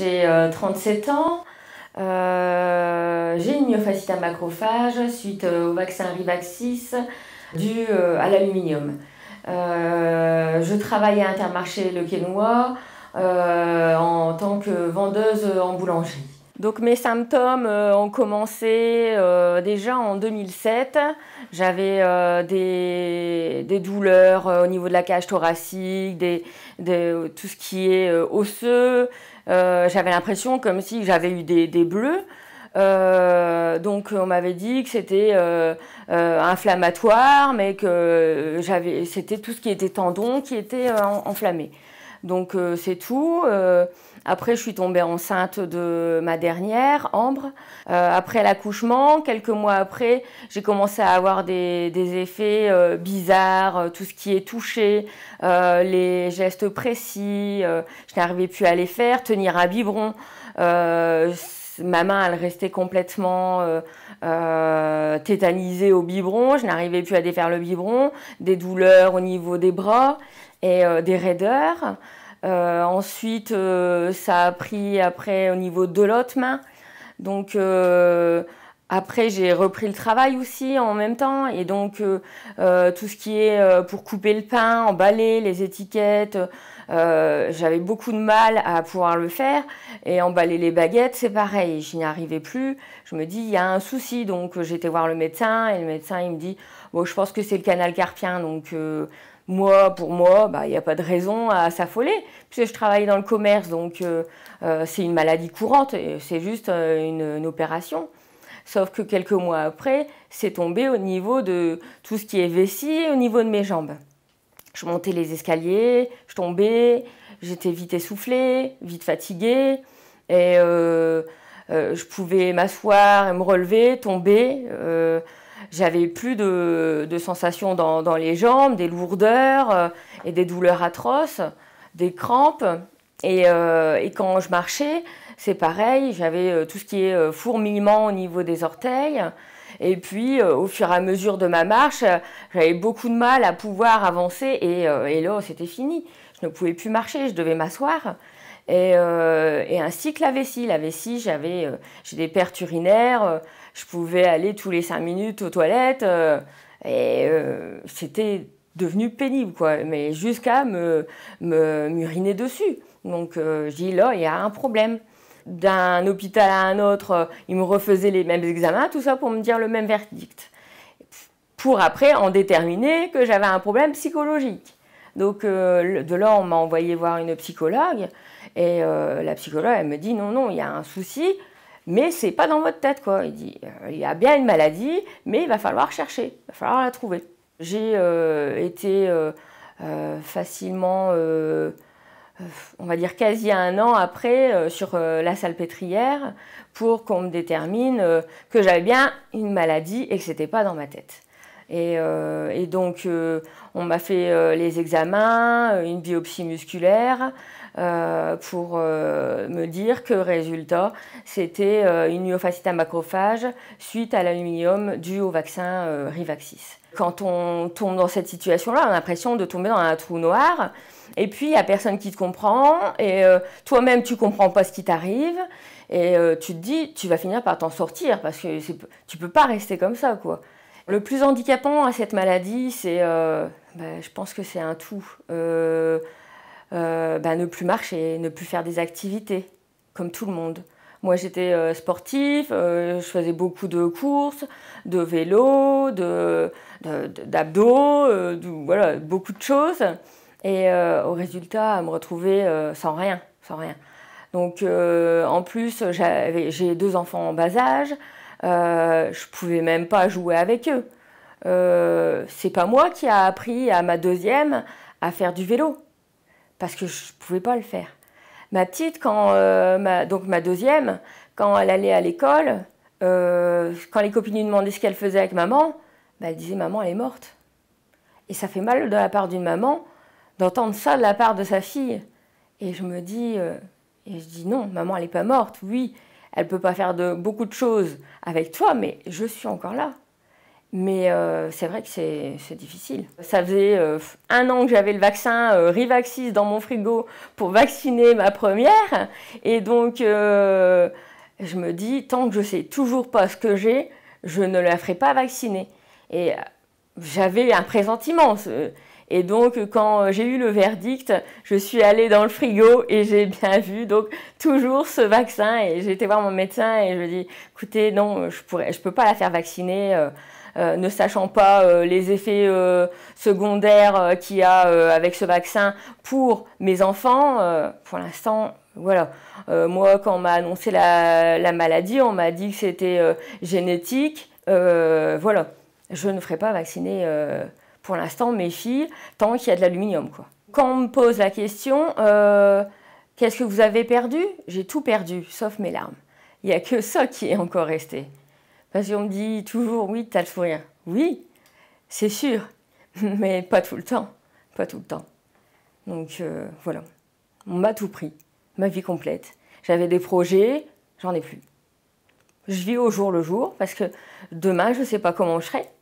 j'ai 37 euh, ans. Euh, j'ai une myofascite à macrophage suite euh, au vaccin Rivaxis dû à l'aluminium. je travaille à Intermarché Le Quénois en tant que vendeuse en boulangerie. Donc mes symptômes ont commencé déjà en 2007. J'avais des, douleurs au niveau de la cage thoracique, des, tout ce qui est osseux. Euh, j'avais l'impression comme si j'avais eu des, bleus. Euh, donc on m'avait dit que c'était euh, inflammatoire, mais que c'était tout ce qui était tendon qui était enflammé. Donc euh, c'est tout. Euh, après, je suis tombée enceinte de ma dernière, Ambre. Euh, après l'accouchement, quelques mois après, j'ai commencé à avoir des, des effets bizarres, tout ce qui est touché, les gestes précis. je n'arrivais plus à les faire, tenir à biberon. ma main, elle restait complètement euh, tétanisé au biberon, je n'arrivais plus à défaire le biberon, des douleurs au niveau des bras et euh, des raideurs. Euh, ensuite, ça a pris après au niveau de l'autre main. Donc après, j'ai repris le travail aussi en même temps. Et donc, tout ce qui est pour couper le pain, emballer les étiquettes, euh, j'avais beaucoup de mal à pouvoir le faire. Et emballer les baguettes, c'est pareil. Je n'y arrivais plus. Je me dis, il y a un souci. Donc euh, j'étais voir le médecin et le médecin, il me dit, bon, je pense que c'est le canal carpien. Donc euh, moi, pour moi, bah, il n'y a pas de raison à s'affoler, puisque je travaille dans le commerce, donc c'est une maladie courante, c'est juste une, une, opération. Sauf que quelques mois après, c'est tombé au niveau de tout ce qui est vessie et au niveau de mes jambes. Je montais les escaliers, je tombais, j'étais vite essoufflée, vite fatiguée. Et euh, euh, je pouvais m'asseoir et me relever, tomber. Euh, j'avais plus de, sensations dans, les jambes, des lourdeurs et des douleurs atroces, des crampes. Et, et quand je marchais, c'est pareil, j'avais tout ce qui est fourmillement au niveau des orteils. Et puis, euh, au fur et à mesure de ma marche, euh, j'avais beaucoup de mal à pouvoir avancer euh, et, là, c'était fini. Je ne pouvais plus marcher, je devais m'asseoir. Et, ainsi que la vessie. La vessie, j'avais j'ai des pertes urinaires, je pouvais aller tous les cinq minutes aux toilettes. et c'était devenu pénible, quoi. Mais jusqu'à me, me m'uriner dessus. Donc, j'ai dis là, il y a un problème d'un hôpital à un autre, euh, ils me refaisaient les mêmes examens, tout ça pour me dire le même verdict. Pour après en déterminer que j'avais un problème psychologique. Donc euh, de là, on m'a envoyé voir une psychologue et euh, la psychologue, elle me dit non, non, il y a un souci, mais c'est pas dans votre tête quoi. Il dit il y a bien une maladie, mais il va falloir chercher, il va falloir la trouver. J'ai été facilement on va dire quasi un an après, euh, sur euh, la salpêtrière, pour qu'on me détermine euh, que j'avais bien une maladie et que ce n'était pas dans ma tête. Et, et donc, on m'a fait les examens, une biopsie musculaire, euh, pour euh, me dire que résultat, c'était euh, une myofascite à macrophage suite à l'aluminium dû au vaccin Rivaxis. Quand on tombe dans cette situation-là, on a l'impression de tomber dans un trou noir. Et puis, il n'y a personne qui te comprend. Et toi-même, tu comprends pas ce qui t'arrive. Et tu te dis, tu vas finir par t'en sortir parce que tu peux pas rester comme ça, quoi. Le plus handicapant à cette maladie, c'est, ben, je pense que c'est un tout. Euh, bah, ne plus marcher, ne plus faire des activités, comme tout le monde. Moi, j'étais sportive, euh, sportif, euh, je faisais beaucoup de courses, de vélo, de, d'abdos, voilà, beaucoup de choses. Et au résultat, à me retrouver sans rien, sans rien. Donc, en plus, j'ai deux enfants en bas âge. Euh, je pouvais même pas jouer avec eux. Euh, c'est pas moi qui a appris à ma deuxième à faire du vélo parce que je ne pouvais pas le faire. Ma petite, quand, euh, donc ma deuxième, quand elle allait à l'école, euh, quand les copines lui demandaient ce qu'elle faisait avec maman, bah, elle disait maman, elle est morte. Et ça fait mal de la part d'une maman d'entendre ça de la part de sa fille. Et je me dis, euh, et je dis non, maman, elle n'est pas morte. Oui, elle peut pas faire de, beaucoup de choses avec toi, mais je suis encore là. Mais euh, c'est vrai que c'est difficile. Ça faisait euh, un an que j'avais le vaccin euh, Rivaxis dans mon frigo pour vacciner ma première. Et donc, je me dis, tant que je sais toujours pas ce que j'ai, je ne la ferai pas vacciner. Et j'avais un pressentiment. Et donc, quand j'ai eu le verdict, je suis allée dans le frigo et j'ai bien vu, donc, toujours ce vaccin. Et j'ai été voir mon médecin et je lui ai écoutez, non, je ne peux pas la faire vacciner euh, ne sachant pas euh, les effets euh, secondaires qu'il y a avec ce vaccin pour mes enfants, pour l'instant, voilà. moi, quand on m'a annoncé la, maladie, on m'a dit que c'était génétique. voilà. Je ne ferai pas vacciner pour l'instant mes filles tant qu'il y a de l'aluminium. Quoi. Quand on me pose la question, qu'est-ce que vous avez perdu J'ai tout perdu, sauf mes larmes. Il n'y a que ça qui est encore resté. Parce qu'on me dit toujours, oui, t'as le sourire. Oui, c'est sûr, mais pas tout le temps. Pas tout le temps. Donc euh, voilà, on m'a tout pris, ma vie complète. J'avais des projets, j'en ai plus. Je vis au jour le jour parce que demain, je ne sais pas comment je serai.